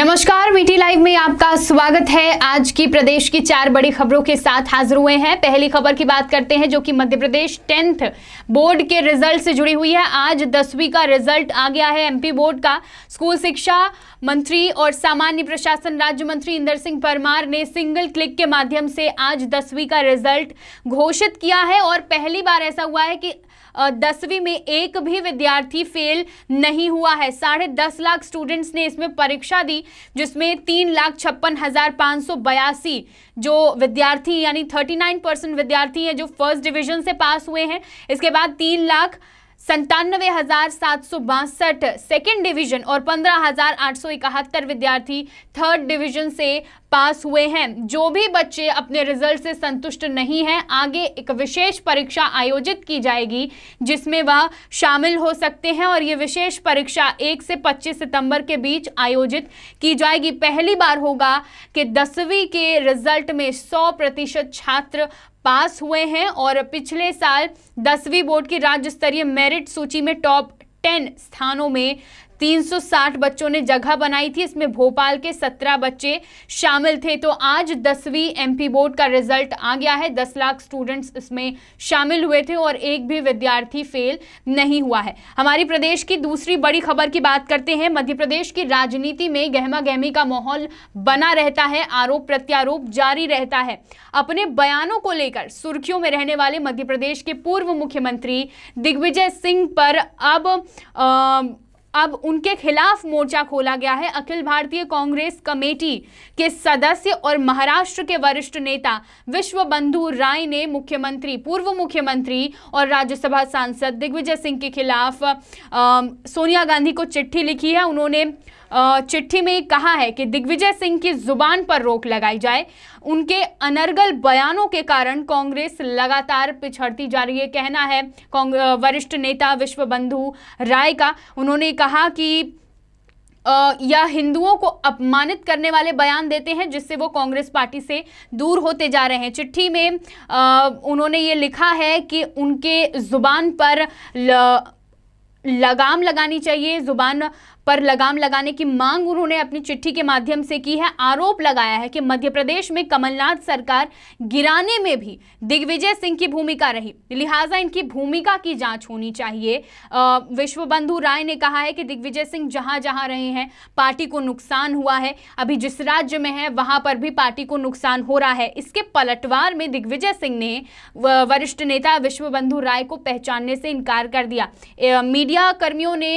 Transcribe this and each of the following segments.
नमस्कार मीटी लाइव में आपका स्वागत है आज की प्रदेश की चार बड़ी खबरों के साथ हाजिर हुए हैं पहली खबर की बात करते हैं जो कि मध्य प्रदेश टेंथ बोर्ड के रिजल्ट से जुड़ी हुई है आज दसवीं का रिजल्ट आ गया है एमपी बोर्ड का स्कूल शिक्षा मंत्री और सामान्य प्रशासन राज्य मंत्री इंदर सिंह परमार ने सिंगल क्लिक के माध्यम से आज दसवीं का रिजल्ट घोषित किया है और पहली बार ऐसा हुआ है कि दसवीं में एक भी विद्यार्थी फेल नहीं हुआ है साढ़े दस लाख स्टूडेंट्स ने इसमें परीक्षा दी जिसमें तीन लाख छप्पन हज़ार पाँच सौ बयासी जो विद्यार्थी यानी थर्टी नाइन परसेंट विद्यार्थी हैं जो फर्स्ट डिवीजन से पास हुए हैं इसके बाद तीन लाख संतानवे हजार सात सौ बासठ सेकेंड डिवीजन और पंद्रह हजार आठ सौ इकहत्तर विद्यार्थी थर्ड डिवीजन से पास हुए हैं जो भी बच्चे अपने रिजल्ट से संतुष्ट नहीं हैं आगे एक विशेष परीक्षा आयोजित की जाएगी जिसमें वह शामिल हो सकते हैं और ये विशेष परीक्षा 1 से 25 सितंबर के बीच आयोजित की जाएगी पहली बार होगा कि दसवीं के रिजल्ट में सौ प्रतिशत छात्र पास हुए हैं और पिछले साल दसवीं बोर्ड की राज्य स्तरीय मेरिट सूची में टॉप टेन स्थानों में 360 बच्चों ने जगह बनाई थी इसमें भोपाल के 17 बच्चे शामिल थे तो आज दसवीं एमपी बोर्ड का रिजल्ट आ गया है 10 लाख स्टूडेंट्स इसमें शामिल हुए थे और एक भी विद्यार्थी फेल नहीं हुआ है हमारी प्रदेश की दूसरी बड़ी खबर की बात करते हैं मध्य प्रदेश की राजनीति में गहमा गहमी का माहौल बना रहता है आरोप प्रत्यारोप जारी रहता है अपने बयानों को लेकर सुर्खियों में रहने वाले मध्य प्रदेश के पूर्व मुख्यमंत्री दिग्विजय सिंह पर अब आ, अब उनके खिलाफ मोर्चा खोला गया है अखिल भारतीय कांग्रेस कमेटी के सदस्य और महाराष्ट्र के वरिष्ठ नेता विश्व बंधु राय ने मुख्यमंत्री पूर्व मुख्यमंत्री और राज्यसभा सांसद दिग्विजय सिंह के खिलाफ आ, सोनिया गांधी को चिट्ठी लिखी है उन्होंने चिट्ठी में कहा है कि दिग्विजय सिंह की जुबान पर रोक लगाई जाए उनके अनर्गल बयानों के कारण कांग्रेस लगातार पिछड़ती जा रही है कहना है वरिष्ठ नेता विश्वबंधु राय का उन्होंने कहा कि या हिंदुओं को अपमानित करने वाले बयान देते हैं जिससे वो कांग्रेस पार्टी से दूर होते जा रहे हैं चिट्ठी में उन्होंने ये लिखा है कि उनके ज़ुबान पर ल, लगाम लगानी चाहिए ज़ुबान पर लगाम लगाने की मांग उन्होंने अपनी चिट्ठी के माध्यम से की है आरोप लगाया है कि मध्य प्रदेश में कमलनाथ सरकार गिराने में भी दिग्विजय सिंह की भूमिका रही लिहाजा इनकी भूमिका की जांच होनी चाहिए विश्व बंधु राय ने कहा है कि दिग्विजय सिंह जहां जहां रहे हैं पार्टी को नुकसान हुआ है अभी जिस राज्य में है वहां पर भी पार्टी को नुकसान हो रहा है इसके पलटवार में दिग्विजय सिंह ने वरिष्ठ नेता विश्व राय को पहचानने से इनकार कर दिया मीडिया कर्मियों ने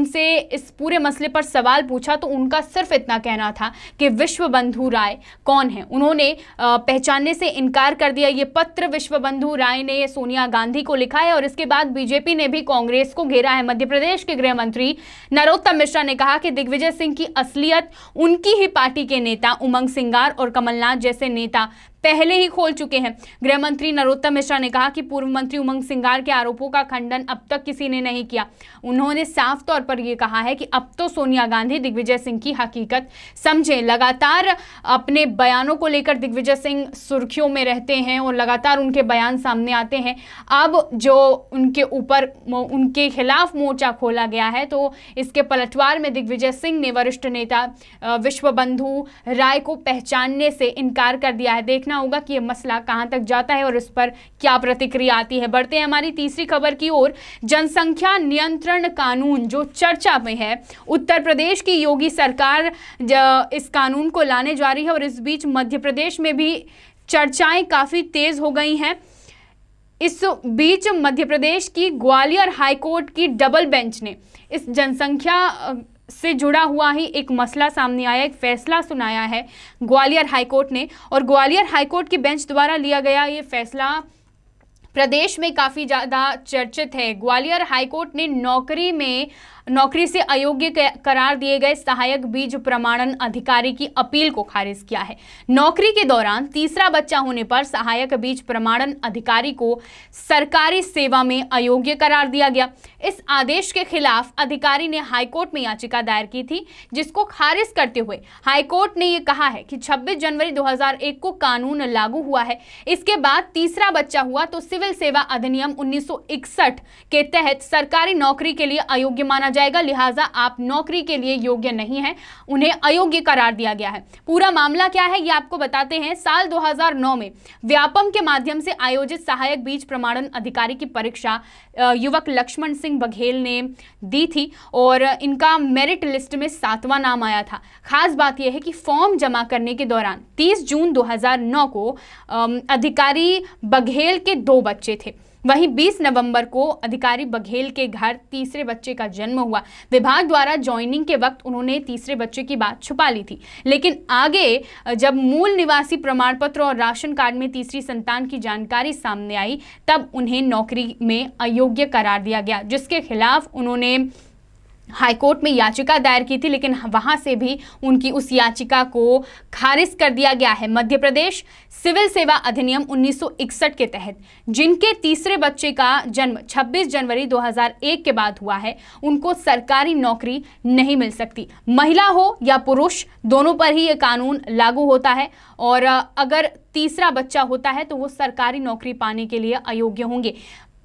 उनसे इस पूरे मसले पर सवाल पूछा तो उनका सिर्फ इतना कहना था कि विश्व बंधु राय कौन है उन्होंने पहचानने से इनकार कर दिया ये पत्र विश्व बंधु राय ने सोनिया गांधी को लिखा है और इसके बाद बीजेपी ने भी कांग्रेस को घेरा है मध्य प्रदेश के गृह मंत्री नरोत्तम मिश्रा ने कहा कि दिग्विजय सिंह की असलियत उनकी ही पार्टी के नेता उमंग सिंगार और कमलनाथ जैसे नेता पहले ही खोल चुके हैं गृह मंत्री नरोत्तम मिश्रा ने कहा कि पूर्व मंत्री उमंग सिंगार के आरोपों का खंडन अब तक किसी ने नहीं किया उन्होंने साफ तौर पर यह कहा है कि अब तो सोनिया गांधी दिग्विजय सिंह की हकीकत समझे लगातार अपने बयानों को लेकर दिग्विजय सिंह सुर्खियों में रहते हैं और लगातार उनके बयान सामने आते हैं अब जो उनके ऊपर उनके खिलाफ मोर्चा खोला गया है तो इसके पलटवार में दिग्विजय सिंह ने वरिष्ठ नेता विश्वबंधु राय को पहचानने से इनकार कर दिया है देखना देखना होगा कि यह मसला कहां तक जाता है और इस पर क्या प्रतिक्रिया आती है बढ़ते हैं हमारी तीसरी खबर की ओर जनसंख्या नियंत्रण कानून जो चर्चा में है उत्तर प्रदेश की योगी सरकार इस कानून को लाने जा रही है और इस बीच मध्य प्रदेश में भी चर्चाएं काफ़ी तेज़ हो गई हैं इस बीच मध्य प्रदेश की ग्वालियर हाईकोर्ट की डबल बेंच ने इस जनसंख्या से जुड़ा हुआ ही एक मसला सामने आया एक फैसला सुनाया है ग्वालियर हाईकोर्ट ने और ग्वालियर हाईकोर्ट की बेंच द्वारा लिया गया ये फैसला प्रदेश में काफ़ी ज़्यादा चर्चित है ग्वालियर हाईकोर्ट ने नौकरी में नौकरी से अयोग्य करार दिए गए सहायक बीज प्रमाणन अधिकारी की अपील को खारिज किया है नौकरी के दौरान तीसरा बच्चा होने पर सहायक बीज प्रमाणन अधिकारी को सरकारी सेवा में अयोग्य करार दिया गया इस आदेश के खिलाफ अधिकारी ने हाईकोर्ट में याचिका दायर की थी जिसको खारिज करते हुए हाईकोर्ट ने यह कहा है कि छब्बीस जनवरी दो को कानून लागू हुआ है इसके बाद तीसरा बच्चा हुआ तो सिविल सिविल सेवा अधिनियम 1961 के तहत सरकारी नौकरी के लिए अयोग्य माना जाएगा लिहाजा आप नौकरी के लिए योग्य नहीं है उन्हें अयोग्य करार दिया गया है पूरा मामला क्या है ये आपको बताते हैं साल 2009 में व्यापम के माध्यम से आयोजित सहायक बीज प्रमाणन अधिकारी की परीक्षा युवक लक्ष्मण सिंह बघेल ने दी थी और इनका मेरिट लिस्ट में सातवां नाम आया था खास बात यह है कि फॉर्म जमा करने के दौरान 30 जून 2009 को अधिकारी बघेल के दो बच्चे बच्चे थे वहीं 20 नवंबर को अधिकारी बघेल के घर तीसरे बच्चे का जन्म हुआ विभाग द्वारा ज्वाइनिंग के वक्त उन्होंने तीसरे बच्चे की बात छुपा ली थी लेकिन आगे जब मूल निवासी प्रमाण पत्र और राशन कार्ड में तीसरी संतान की जानकारी सामने आई तब उन्हें नौकरी में अयोग्य करार दिया गया जिसके खिलाफ उन्होंने हाईकोर्ट में याचिका दायर की थी लेकिन वहां से भी उनकी उस याचिका को खारिज कर दिया गया है मध्य प्रदेश सिविल सेवा अधिनियम 1961 के तहत जिनके तीसरे बच्चे का जन्म 26 जनवरी 2001 के बाद हुआ है उनको सरकारी नौकरी नहीं मिल सकती महिला हो या पुरुष दोनों पर ही ये कानून लागू होता है और अगर तीसरा बच्चा होता है तो वो सरकारी नौकरी पाने के लिए अयोग्य होंगे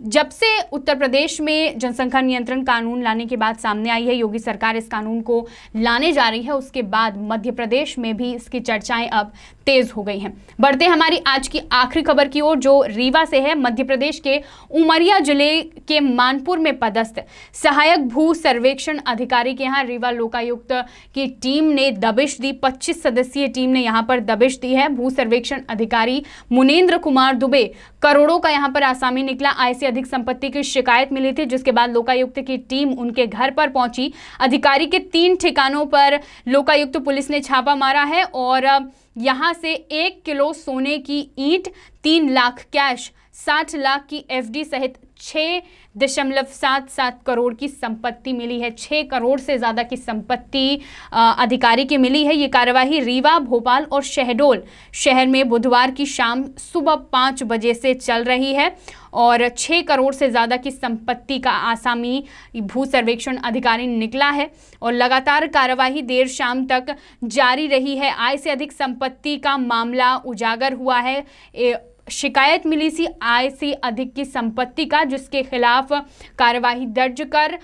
जब से उत्तर प्रदेश में जनसंख्या नियंत्रण कानून लाने के बाद सामने आई है योगी सरकार इस कानून को लाने जा रही है उसके बाद मध्य प्रदेश में भी इसकी चर्चाएं अब तेज हो गई हैं बढ़ते हमारी आज की आखिरी खबर की ओर जो रीवा से है मध्य प्रदेश के उमरिया जिले के मानपुर में पदस्थ सहायक भू सर्वेक्षण अधिकारी के यहाँ रीवा लोकायुक्त की टीम ने दबिश दी पच्चीस सदस्यीय टीम ने यहाँ पर दबिश दी है भू सर्वेक्षण अधिकारी मुनेन्द्र कुमार दुबे करोड़ों का यहाँ पर आसामी निकला आईसी अधिक संपत्ति की शिकायत मिली थी जिसके बाद लोकायुक्त की टीम उनके घर पर पहुंची अधिकारी के तीन ठिकानों पर लोकायुक्त पुलिस ने छापा मारा है और यहां से एक किलो सोने की ईंट तीन लाख कैश साठ लाख की एफडी सहित छः दशमलव सात सात करोड़ की संपत्ति मिली है छः करोड़ से ज़्यादा की संपत्ति अधिकारी की मिली है ये कार्यवाही रीवा भोपाल और शहडोल शहर में बुधवार की शाम सुबह पाँच बजे से चल रही है और छः करोड़ से ज़्यादा की संपत्ति का आसामी भू सर्वेक्षण अधिकारी निकला है और लगातार कार्यवाही देर शाम तक जारी रही है आय से अधिक संपत्ति का मामला उजागर हुआ है शिकायत मिली सी आय से अधिक की संपत्ति का जिसके खिलाफ कार्यवाही दर्ज कर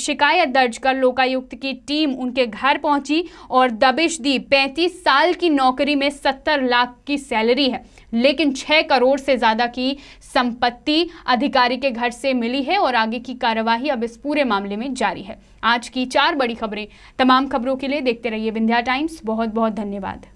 शिकायत दर्ज कर लोकायुक्त की टीम उनके घर पहुंची और दबिश दी 35 साल की नौकरी में 70 लाख की सैलरी है लेकिन 6 करोड़ से ज़्यादा की संपत्ति अधिकारी के घर से मिली है और आगे की कार्यवाही अब इस पूरे मामले में जारी है आज की चार बड़ी खबरें तमाम खबरों के लिए देखते रहिए विंध्या टाइम्स बहुत बहुत धन्यवाद